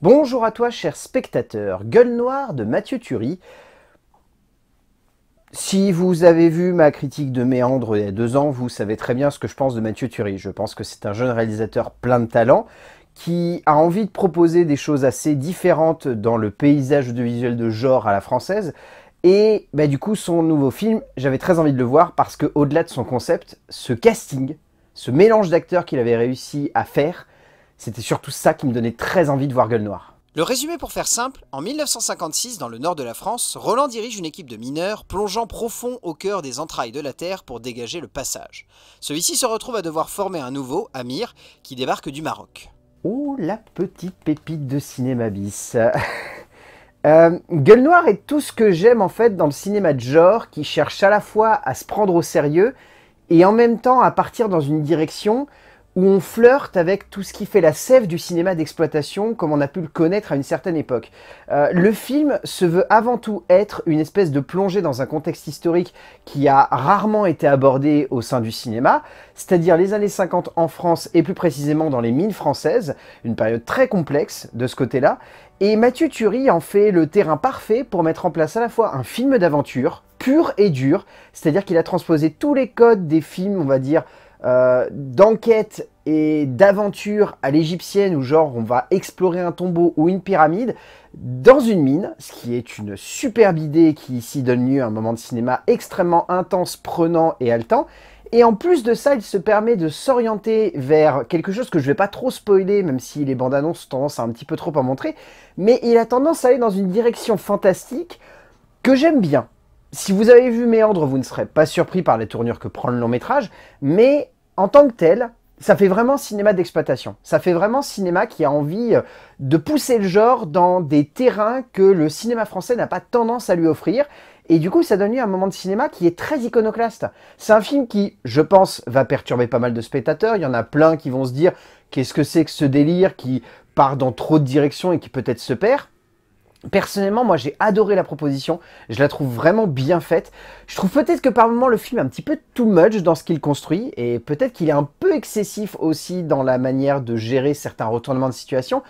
Bonjour à toi, cher spectateur. Gueule noire de Mathieu Tury. Si vous avez vu ma critique de Méandre il y a deux ans, vous savez très bien ce que je pense de Mathieu Thury. Je pense que c'est un jeune réalisateur plein de talent qui a envie de proposer des choses assez différentes dans le paysage audiovisuel de genre à la française. Et bah, du coup, son nouveau film, j'avais très envie de le voir parce que, au-delà de son concept, ce casting, ce mélange d'acteurs qu'il avait réussi à faire, c'était surtout ça qui me donnait très envie de voir Gueule Noire. Le résumé pour faire simple, en 1956, dans le nord de la France, Roland dirige une équipe de mineurs plongeant profond au cœur des entrailles de la Terre pour dégager le passage. Celui-ci se retrouve à devoir former un nouveau, Amir, qui débarque du Maroc. Oh, la petite pépite de cinéma bis euh, Gueule Noire est tout ce que j'aime en fait dans le cinéma de genre qui cherche à la fois à se prendre au sérieux et en même temps à partir dans une direction où on flirte avec tout ce qui fait la sève du cinéma d'exploitation, comme on a pu le connaître à une certaine époque. Euh, le film se veut avant tout être une espèce de plongée dans un contexte historique qui a rarement été abordé au sein du cinéma, c'est-à-dire les années 50 en France et plus précisément dans les mines françaises, une période très complexe de ce côté-là, et Mathieu Thury en fait le terrain parfait pour mettre en place à la fois un film d'aventure, pur et dur, c'est-à-dire qu'il a transposé tous les codes des films, on va dire, euh, d'enquête et d'aventure à l'égyptienne où genre on va explorer un tombeau ou une pyramide dans une mine, ce qui est une superbe idée qui ici donne lieu à un moment de cinéma extrêmement intense, prenant et haletant. Et en plus de ça, il se permet de s'orienter vers quelque chose que je vais pas trop spoiler, même si les bandes annonces ont tendance un petit peu trop à montrer, mais il a tendance à aller dans une direction fantastique que j'aime bien. Si vous avez vu Méandre, vous ne serez pas surpris par les tournures que prend le long métrage, mais en tant que tel, ça fait vraiment cinéma d'exploitation. Ça fait vraiment cinéma qui a envie euh, de pousser le genre dans des terrains que le cinéma français n'a pas tendance à lui offrir. Et du coup, ça donne lieu à un moment de cinéma qui est très iconoclaste. C'est un film qui, je pense, va perturber pas mal de spectateurs. Il y en a plein qui vont se dire « Qu'est-ce que c'est que ce délire qui part dans trop de directions et qui peut-être se perd ?» Personnellement, moi j'ai adoré la proposition, je la trouve vraiment bien faite. Je trouve peut-être que par moments le film est un petit peu too much dans ce qu'il construit et peut-être qu'il est un peu excessif aussi dans la manière de gérer certains retournements de situation,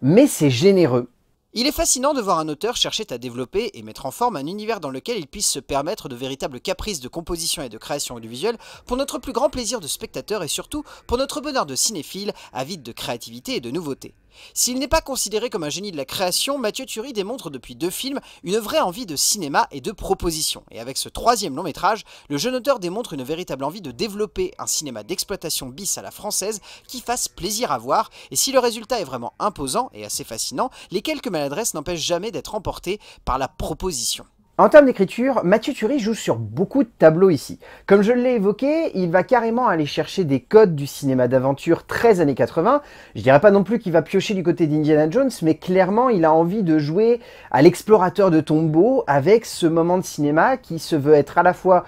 mais c'est généreux. Il est fascinant de voir un auteur chercher à développer et mettre en forme un univers dans lequel il puisse se permettre de véritables caprices de composition et de création audiovisuelle pour notre plus grand plaisir de spectateur et surtout pour notre bonheur de cinéphile, avide de créativité et de nouveauté. S'il n'est pas considéré comme un génie de la création, Mathieu Thury démontre depuis deux films une vraie envie de cinéma et de proposition. Et avec ce troisième long métrage, le jeune auteur démontre une véritable envie de développer un cinéma d'exploitation bis à la française qui fasse plaisir à voir, et si le résultat est vraiment imposant et assez fascinant, les quelques maladresses n'empêchent jamais d'être emportées par la proposition. En termes d'écriture, Mathieu Turi joue sur beaucoup de tableaux ici. Comme je l'ai évoqué, il va carrément aller chercher des codes du cinéma d'aventure 13 années 80. Je dirais pas non plus qu'il va piocher du côté d'Indiana Jones, mais clairement il a envie de jouer à l'explorateur de tombeau avec ce moment de cinéma qui se veut être à la fois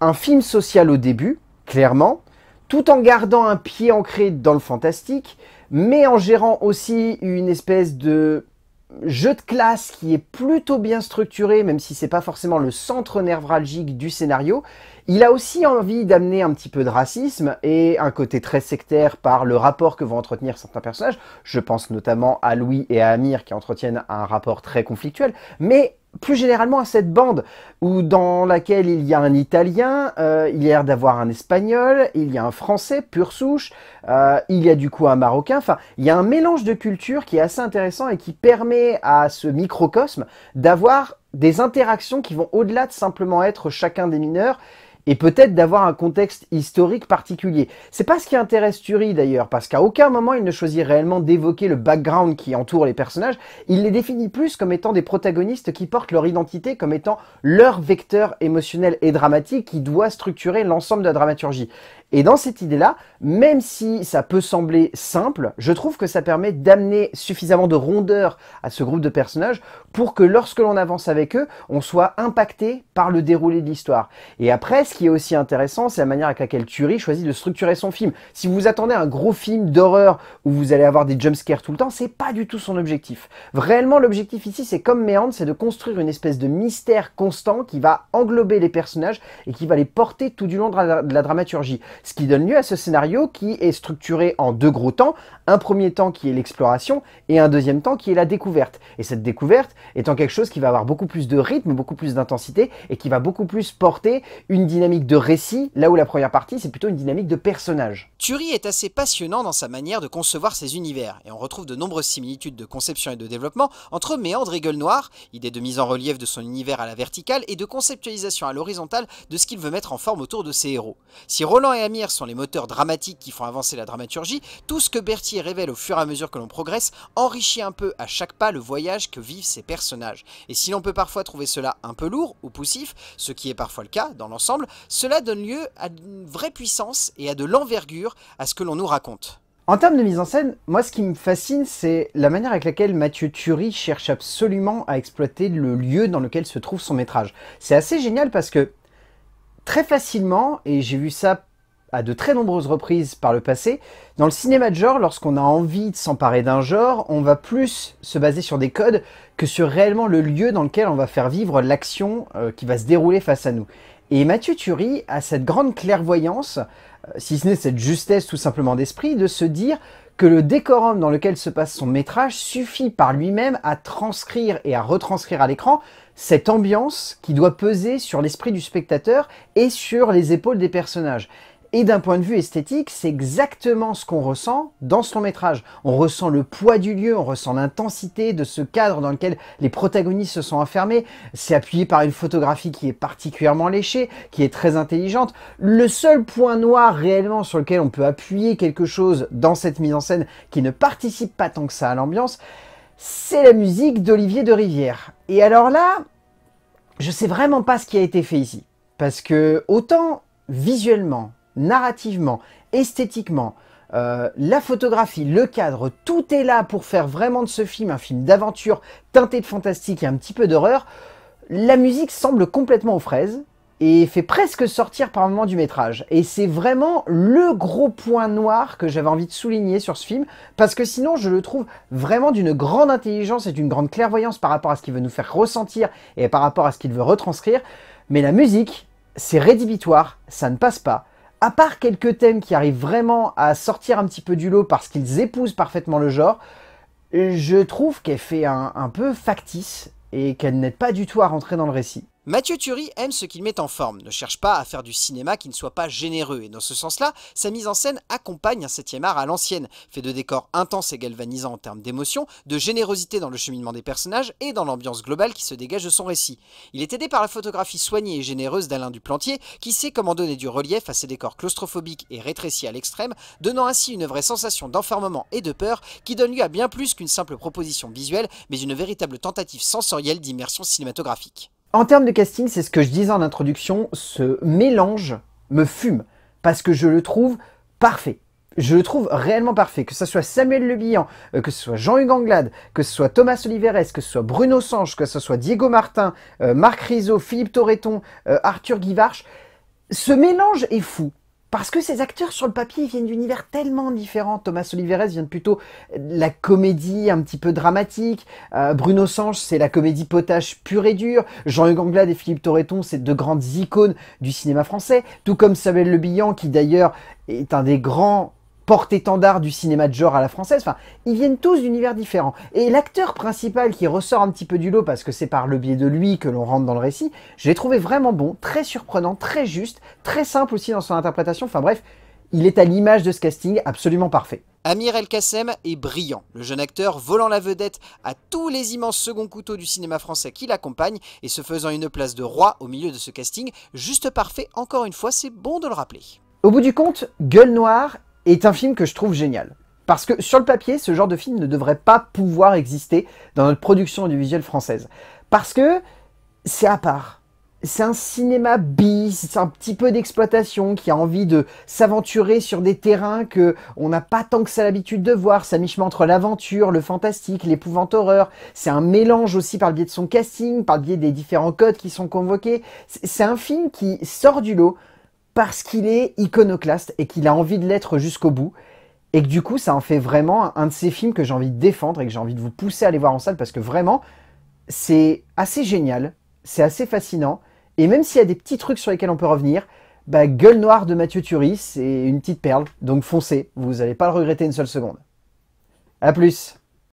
un film social au début, clairement, tout en gardant un pied ancré dans le fantastique, mais en gérant aussi une espèce de jeu de classe qui est plutôt bien structuré, même si c'est pas forcément le centre névralgique du scénario. Il a aussi envie d'amener un petit peu de racisme et un côté très sectaire par le rapport que vont entretenir certains personnages. Je pense notamment à Louis et à Amir qui entretiennent un rapport très conflictuel. Mais plus généralement à cette bande où dans laquelle il y a un Italien, euh, il y a l'air d'avoir un Espagnol, il y a un Français pure souche, euh, il y a du coup un Marocain. Enfin, il y a un mélange de cultures qui est assez intéressant et qui permet à ce microcosme d'avoir des interactions qui vont au-delà de simplement être chacun des mineurs et peut-être d'avoir un contexte historique particulier. C'est pas ce qui intéresse Turi d'ailleurs, parce qu'à aucun moment il ne choisit réellement d'évoquer le background qui entoure les personnages, il les définit plus comme étant des protagonistes qui portent leur identité comme étant leur vecteur émotionnel et dramatique qui doit structurer l'ensemble de la dramaturgie. Et dans cette idée-là, même si ça peut sembler simple, je trouve que ça permet d'amener suffisamment de rondeur à ce groupe de personnages pour que lorsque l'on avance avec eux, on soit impacté par le déroulé de l'histoire. Et après, ce qui est aussi intéressant, c'est la manière avec laquelle Turi choisit de structurer son film. Si vous attendez un gros film d'horreur où vous allez avoir des jumpscares tout le temps, c'est pas du tout son objectif. Vraiment, l'objectif ici, c'est comme Méandre, c'est de construire une espèce de mystère constant qui va englober les personnages et qui va les porter tout du long de la dramaturgie. Ce qui donne lieu à ce scénario qui est structuré en deux gros temps. Un premier temps qui est l'exploration et un deuxième temps qui est la découverte. Et cette découverte étant quelque chose qui va avoir beaucoup plus de rythme, beaucoup plus d'intensité et qui va beaucoup plus porter une dynamique de récit, là où la première partie c'est plutôt une dynamique de personnage. Turi est assez passionnant dans sa manière de concevoir ses univers et on retrouve de nombreuses similitudes de conception et de développement entre Méandre et Gueule Noire, idée de mise en relief de son univers à la verticale et de conceptualisation à l'horizontale de ce qu'il veut mettre en forme autour de ses héros. Si Roland et sont les moteurs dramatiques qui font avancer la dramaturgie, tout ce que Berthier révèle au fur et à mesure que l'on progresse enrichit un peu à chaque pas le voyage que vivent ces personnages. Et si l'on peut parfois trouver cela un peu lourd ou poussif, ce qui est parfois le cas dans l'ensemble, cela donne lieu à une vraie puissance et à de l'envergure à ce que l'on nous raconte. En termes de mise en scène, moi ce qui me fascine, c'est la manière avec laquelle Mathieu Thury cherche absolument à exploiter le lieu dans lequel se trouve son métrage. C'est assez génial parce que très facilement, et j'ai vu ça à de très nombreuses reprises par le passé. Dans le cinéma de genre, lorsqu'on a envie de s'emparer d'un genre, on va plus se baser sur des codes que sur réellement le lieu dans lequel on va faire vivre l'action euh, qui va se dérouler face à nous. Et Mathieu Turi a cette grande clairvoyance, euh, si ce n'est cette justesse tout simplement d'esprit, de se dire que le décorum dans lequel se passe son métrage suffit par lui-même à transcrire et à retranscrire à l'écran cette ambiance qui doit peser sur l'esprit du spectateur et sur les épaules des personnages. Et d'un point de vue esthétique, c'est exactement ce qu'on ressent dans ce long métrage. On ressent le poids du lieu, on ressent l'intensité de ce cadre dans lequel les protagonistes se sont enfermés. C'est appuyé par une photographie qui est particulièrement léchée, qui est très intelligente. Le seul point noir réellement sur lequel on peut appuyer quelque chose dans cette mise en scène qui ne participe pas tant que ça à l'ambiance, c'est la musique d'Olivier de Rivière. Et alors là, je sais vraiment pas ce qui a été fait ici. Parce que autant visuellement, narrativement, esthétiquement, euh, la photographie, le cadre, tout est là pour faire vraiment de ce film un film d'aventure teinté de fantastique et un petit peu d'horreur. La musique semble complètement aux fraises et fait presque sortir par moment du métrage. Et c'est vraiment le gros point noir que j'avais envie de souligner sur ce film, parce que sinon je le trouve vraiment d'une grande intelligence et d'une grande clairvoyance par rapport à ce qu'il veut nous faire ressentir et par rapport à ce qu'il veut retranscrire. Mais la musique, c'est rédhibitoire, ça ne passe pas à part quelques thèmes qui arrivent vraiment à sortir un petit peu du lot parce qu'ils épousent parfaitement le genre, je trouve qu'elle fait un, un, peu factice et qu'elle n'aide pas du tout à rentrer dans le récit. Mathieu Thury aime ce qu'il met en forme, ne cherche pas à faire du cinéma qui ne soit pas généreux, et dans ce sens-là, sa mise en scène accompagne un septième art à l'ancienne, fait de décors intenses et galvanisants en termes d'émotion, de générosité dans le cheminement des personnages et dans l'ambiance globale qui se dégage de son récit. Il est aidé par la photographie soignée et généreuse d'Alain Duplantier, qui sait comment donner du relief à ses décors claustrophobiques et rétrécis à l'extrême, donnant ainsi une vraie sensation d'enfermement et de peur qui donne lieu à bien plus qu'une simple proposition visuelle, mais une véritable tentative sensorielle d'immersion cinématographique. En termes de casting, c'est ce que je disais en introduction, ce mélange me fume parce que je le trouve parfait. Je le trouve réellement parfait, que ce soit Samuel Le euh, que ce soit Jean-Hugues Anglade, que ce soit Thomas Oliveres, que ce soit Bruno Sanche, que ce soit Diego Martin, euh, Marc Rizzo, Philippe Torreton, euh, Arthur Guivarch. Ce mélange est fou. Parce que ces acteurs, sur le papier, viennent d'univers tellement différents. Thomas Oliveres vient plutôt de la comédie un petit peu dramatique. Euh, Bruno Sanche, c'est la comédie potache pure et dure. Jean-Hugues Anglade et Philippe Torreton, c'est deux grandes icônes du cinéma français. Tout comme Samuel Le Billan, qui d'ailleurs est un des grands porte-étendard du cinéma de genre à la française. Enfin, ils viennent tous d'univers différents. Et l'acteur principal qui ressort un petit peu du lot parce que c'est par le biais de lui que l'on rentre dans le récit, je l'ai trouvé vraiment bon, très surprenant, très juste, très simple aussi dans son interprétation. Enfin bref, il est à l'image de ce casting absolument parfait. Amir El Kassem est brillant, le jeune acteur volant la vedette à tous les immenses second couteaux du cinéma français qui l'accompagnent et se faisant une place de roi au milieu de ce casting, juste parfait, encore une fois c'est bon de le rappeler. Au bout du compte, Gueule Noire est un film que je trouve génial. Parce que sur le papier, ce genre de film ne devrait pas pouvoir exister dans notre production audiovisuelle française. Parce que c'est à part. C'est un cinéma bis, c'est un petit peu d'exploitation qui a envie de s'aventurer sur des terrains que on n'a pas tant que ça l'habitude de voir. Ça mi entre l'aventure, le fantastique, l'épouvante horreur. C'est un mélange aussi par le biais de son casting, par le biais des différents codes qui sont convoqués. C'est un film qui sort du lot, parce qu'il est iconoclaste et qu'il a envie de l'être jusqu'au bout. Et que du coup, ça en fait vraiment un de ces films que j'ai envie de défendre et que j'ai envie de vous pousser à aller voir en salle parce que vraiment, c'est assez génial, c'est assez fascinant. Et même s'il y a des petits trucs sur lesquels on peut revenir, bah, Gueule noire de Mathieu Turis, c'est une petite perle. Donc foncez, vous n'allez pas le regretter une seule seconde. A plus